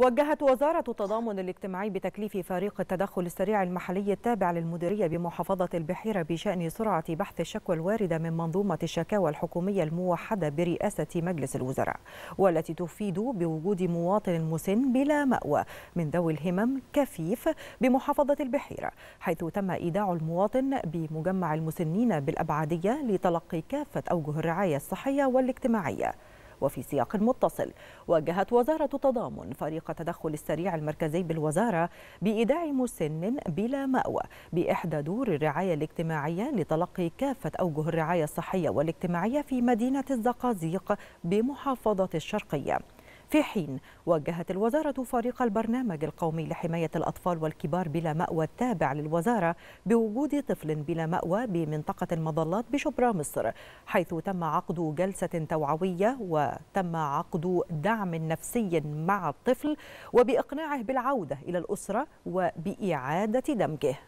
وجهت وزارة التضامن الاجتماعي بتكليف فريق التدخل السريع المحلي التابع للمديرية بمحافظة البحيرة بشأن سرعة بحث الشكوى الواردة من منظومة الشكاوى الحكومية الموحدة برئاسة مجلس الوزراء والتي تفيد بوجود مواطن مسن بلا مأوى من ذوي الهمم كفيف بمحافظة البحيرة حيث تم إيداع المواطن بمجمع المسنين بالأبعادية لتلقي كافة أوجه الرعاية الصحية والاجتماعية وفي سياق متصل وجهت وزارة تضامن فريق التدخل السريع المركزي بالوزارة بإيداع مسن بلا مأوى بإحدى دور الرعاية الاجتماعية لتلقي كافة أوجه الرعاية الصحية والاجتماعية في مدينة الزقازيق بمحافظة الشرقية في حين وجهت الوزارة فريق البرنامج القومي لحماية الأطفال والكبار بلا مأوى التابع للوزارة بوجود طفل بلا مأوى بمنطقة المظلات بشبرا مصر حيث تم عقد جلسة توعوية وتم عقد دعم نفسي مع الطفل وبإقناعه بالعودة إلى الأسرة وبإعادة دمجه